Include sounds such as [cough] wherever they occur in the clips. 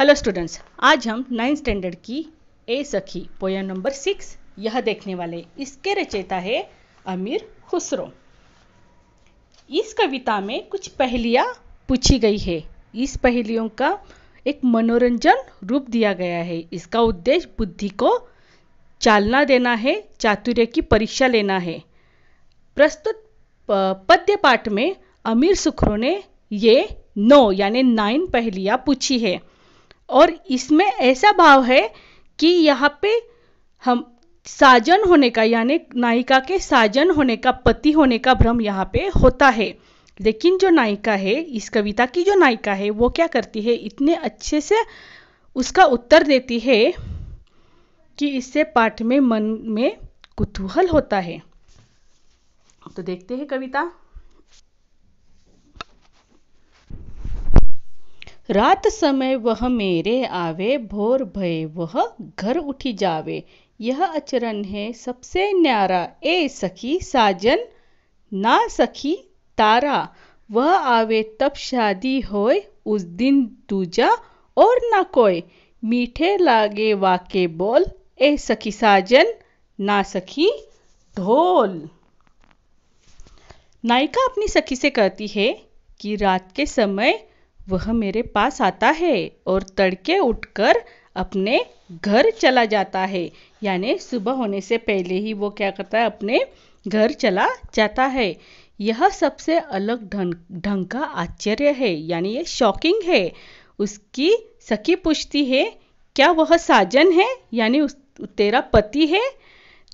hello students आज हम ninth standard की ए सखी पोयम नंबर सिक्स यह देखने वाले इसके रचयिता है अमीर खुसरो इस कविता में कुछ पहलियाँ पूछी गई है इस पहलियों का एक मनोरंजन रूप दिया गया है इसका उद्देश्य बुद्धि को चालना देना है चातुर्य की परीक्षा लेना है प्रस्तुत पद्य पाठ में अमीर सुखरों ने ये नौ यानी नाइन पहलियाँ पूछी है और इसमें ऐसा भाव है कि यहाँ पे हम साजन होने का यानी नायिका के साजन होने का पति होने का भ्रम यहाँ पे होता है लेकिन जो नायिका है इस कविता की जो नायिका है वो क्या करती है इतने अच्छे से उसका उत्तर देती है कि इससे पाठ में मन में कुतूहल होता है तो देखते हैं कविता रात समय वह मेरे आवे भोर भय वह घर उठी जावे यह आचरण है सबसे न्यारा ए सखी साजन ना सखी तारा वह आवे तब शादी होए उस दिन दूजा और ना कोई मीठे लागे वाके बोल ए सखी साजन ना सखी ढोल नायिका अपनी सखी से कहती है कि रात के समय वह मेरे पास आता है और तड़के उठकर अपने घर चला जाता है यानी सुबह होने से पहले ही वो क्या करता है अपने घर चला जाता है यह सबसे अलग ढंग ढंग का आश्चर्य है यानी ये शॉकिंग है उसकी सखी पूछती है क्या वह साजन है यानी उस तेरा पति है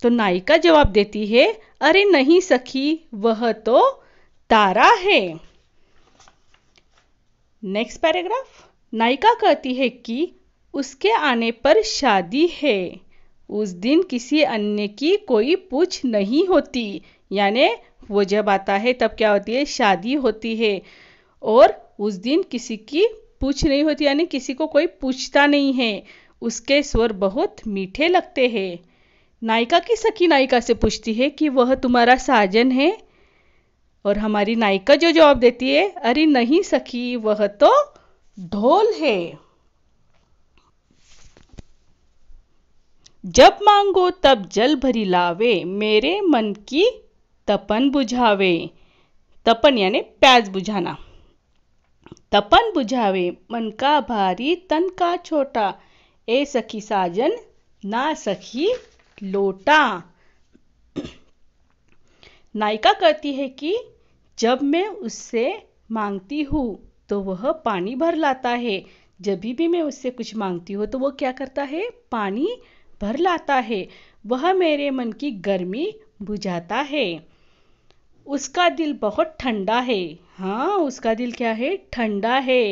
तो नायिका जवाब देती है अरे नहीं सखी वह तो तारा है नेक्स्ट पैराग्राफ नायिका कहती है कि उसके आने पर शादी है उस दिन किसी अन्य की कोई पूछ नहीं होती यानी वो जब आता है तब क्या होती है शादी होती है और उस दिन किसी की पूछ नहीं होती यानी किसी को कोई पूछता नहीं है उसके स्वर बहुत मीठे लगते हैं नायिका की सखी नायिका से पूछती है कि वह तुम्हारा साजन है और हमारी नायिका जो जवाब देती है अरे नहीं सखी वह तो ढोल है जब मांगो तब जल भरी लावे मेरे मन की तपन बुझावे तपन यानी प्याज बुझाना तपन बुझावे मन का भारी तन का छोटा ए सखी साजन ना सखी लोटा नायिका कहती है कि जब मैं उससे मांगती हूँ तो वह पानी भर लाता है जब भी मैं उससे कुछ मांगती हूँ तो वो क्या करता है पानी भर लाता है वह मेरे मन की गर्मी बुझाता है उसका दिल बहुत ठंडा है हाँ उसका दिल क्या है ठंडा है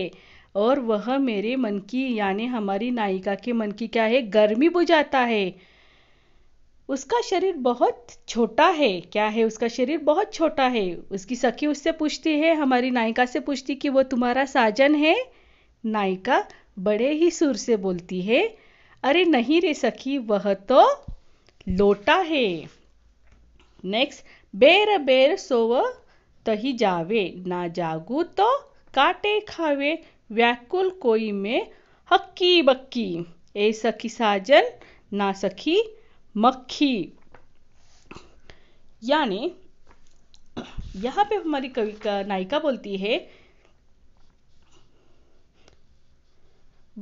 और वह मेरे मन की यानी हमारी नायिका के मन की क्या है गर्मी बुझाता है उसका शरीर बहुत छोटा है क्या है उसका शरीर बहुत छोटा है उसकी सखी उससे पूछती है हमारी नायिका से पूछती कि वो तुम्हारा साजन है नायिका बड़े ही सुर से बोलती है अरे नहीं रे सखी वह तो लोटा है नेक्स्ट बेर बेर सोव तही जावे ना जागू तो काटे खावे व्याकुल कोई में हक्की बक्की ए सखी साजन ना सखी मक्खी यानी यहाँ पे हमारी कवि नायिका बोलती है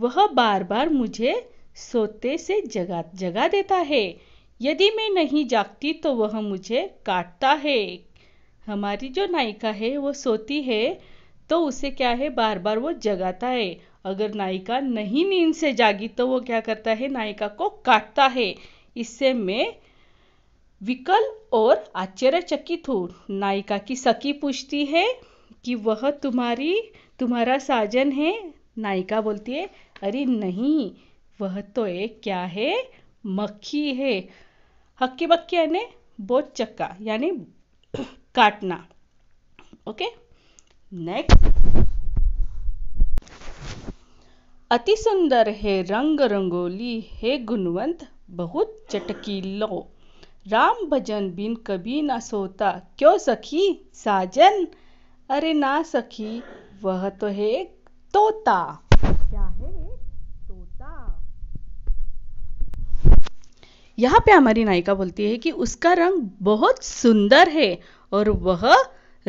वह बार बार मुझे सोते से जगा जगा देता है यदि मैं नहीं जागती तो वह मुझे काटता है हमारी जो नायिका है वो सोती है तो उसे क्या है बार बार वो जगाता है अगर नायिका नहीं नींद से जागी तो वो क्या करता है नायिका को काटता है इससे मैं विकल और आश्चर्यचकित हूँ नायिका की सखी पूछती है कि वह तुम्हारी तुम्हारा साजन है नायिका बोलती है अरे नहीं वह तो एक क्या है मक्खी है हक्की बक्की यानी बहुत चक्का यानी [coughs] काटना ओके नेक्स्ट अति सुंदर है रंग रंगोली है गुणवंत बहुत चटकीलो राम भजन बिन कभी ना सोता क्यों सखी साजन अरे ना सखी वह तो है तोता क्या है यहाँ पे हमारी नायिका बोलती है कि उसका रंग बहुत सुंदर है और वह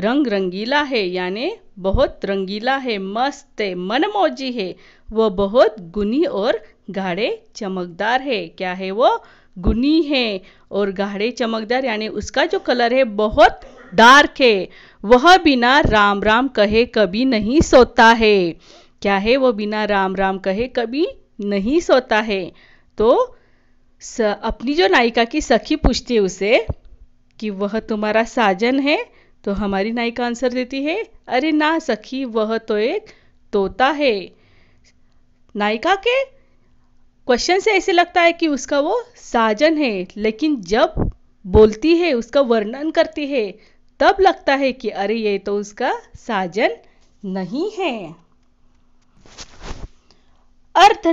रंग रंगीला है यानी बहुत रंगीला है मस्त है मनमौजी है वह बहुत गुनी और गाढ़े चमकदार है क्या है वो गुनी है और गाढ़े चमकदार यानी उसका जो कलर है बहुत डार्क है वह बिना राम राम कहे कभी नहीं सोता है क्या है वो बिना राम राम कहे कभी नहीं सोता है तो स, अपनी जो नायिका की सखी पूछती है उसे कि वह तुम्हारा साजन है तो हमारी नायिका आंसर देती है अरे ना सखी वह तो एक तोता है नायिका के क्वेश्चन से ऐसे लगता है कि उसका वो साजन है लेकिन जब बोलती है उसका वर्णन करती है तब लगता है कि अरे ये तो उसका साजन नहीं है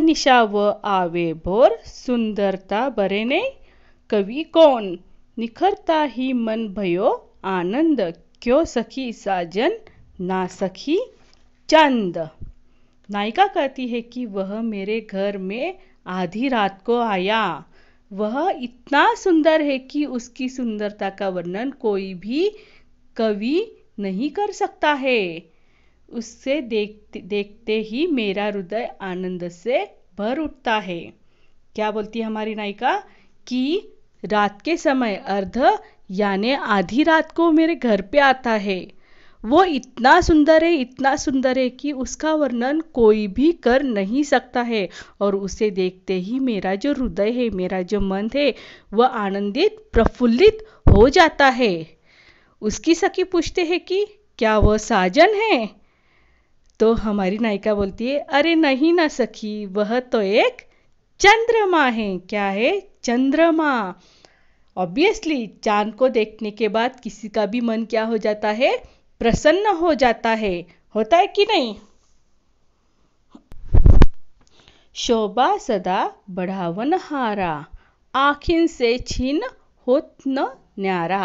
निशा व आवे भोर सुंदरता बरेने कवि कौन निखरता ही मन भयो आनंद क्यों सखी साजन ना सखी चंद नायिका कहती है कि वह मेरे घर में आधी रात को आया वह इतना सुंदर है कि उसकी सुंदरता का वर्णन कोई भी कवि नहीं कर सकता है उससे देखते देखते ही मेरा हृदय आनंद से भर उठता है क्या बोलती है हमारी नायिका कि रात के समय अर्ध यानी आधी रात को मेरे घर पे आता है वो इतना सुंदर है इतना सुंदर है कि उसका वर्णन कोई भी कर नहीं सकता है और उसे देखते ही मेरा जो हृदय है मेरा जो मन है वह आनंदित प्रफुल्लित हो जाता है उसकी सखी पूछते हैं कि क्या वह साजन है तो हमारी नायिका बोलती है अरे नहीं ना सखी वह तो एक चंद्रमा है क्या है चंद्रमा ऑब्वियसली चांद को देखने के बाद किसी का भी मन क्या हो जाता है प्रसन्न हो जाता है होता है कि नहीं शोभा सदा बढ़ावन हारा आखिन से छीन होत न न्यारा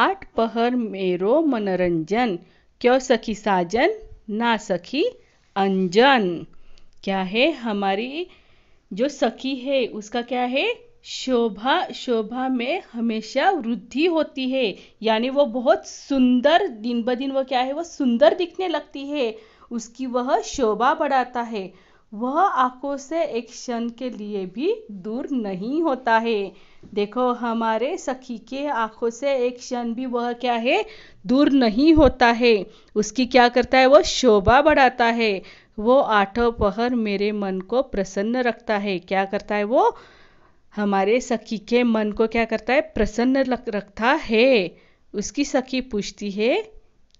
आठ पहर मेरो मनोरंजन क्यों सखी साजन ना सखी अंजन क्या है हमारी जो सखी है उसका क्या है शोभा शोभा में हमेशा वृद्धि होती है यानी वो बहुत सुंदर दिन ब दिन वो क्या है वो सुंदर दिखने लगती है उसकी वह शोभा बढ़ाता है वह आंखों से एक क्षण के लिए भी दूर नहीं होता है देखो हमारे सखी के आंखों से एक क्षण भी वह क्या है दूर नहीं होता है उसकी क्या करता है वह शोभा बढ़ाता है वो आठों पहर मेरे मन को प्रसन्न रखता है क्या करता है वो हमारे सखी के मन को क्या करता है प्रसन्न रखता है उसकी सखी पूछती है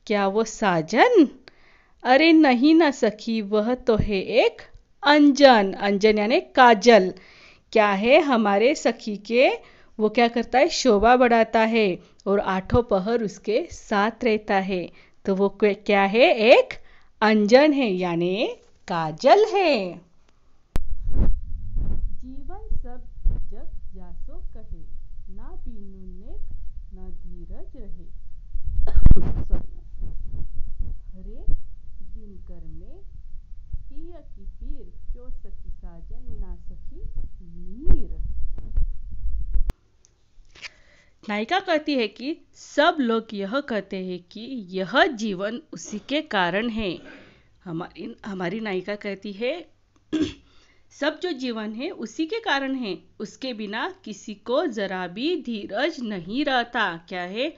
क्या वो साजन अरे नहीं ना सखी वह तो है एक अंजन अंजन यानी काजल क्या है हमारे सखी के वो क्या करता है शोभा बढ़ाता है और आठों पहर उसके साथ रहता है तो वो क्या है एक अंजन है यानी काजल है जो साजन ना नायिका कहती है कि सब लोग यह कहते हैं कि यह जीवन उसी के कारण है हमारी हमारी नायिका कहती है [clears throat] सब जो जीवन है उसी के कारण है उसके बिना किसी को जरा भी धीरज नहीं रहता क्या है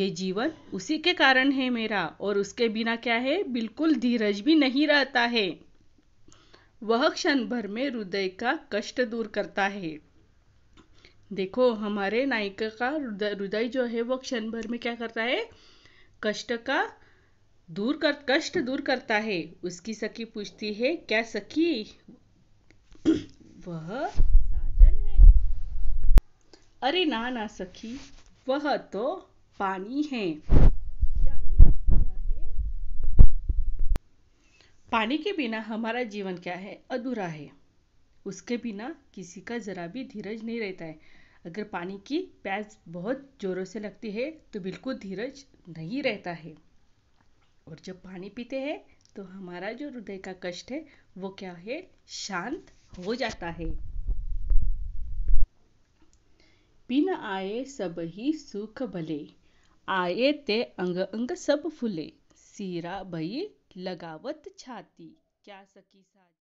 ये जीवन उसी के कारण है मेरा और उसके बिना क्या है बिल्कुल धीरज भी नहीं रहता है वह क्षण भर में हृदय का कष्ट दूर करता है देखो हमारे नायिका का हृदय जो है वो क्षण भर में क्या करता है कष्ट का दूर कर कष्ट दूर करता है उसकी सखी पूछती है क्या सखी वह साजन है अरे ना ना सखी वह तो पानी है पानी के बिना हमारा जीवन क्या है अधूरा है उसके बिना किसी का ज़रा भी धीरज नहीं रहता है अगर पानी की प्यास बहुत ज़ोरों से लगती है तो बिल्कुल धीरज नहीं रहता है और जब पानी पीते हैं तो हमारा जो हृदय का कष्ट है वो क्या है शांत हो जाता है बिना आए सब ही सुख भले आए ते अंग अंग सब फूले सीरा भई लगावत छाती क्या सकी साझी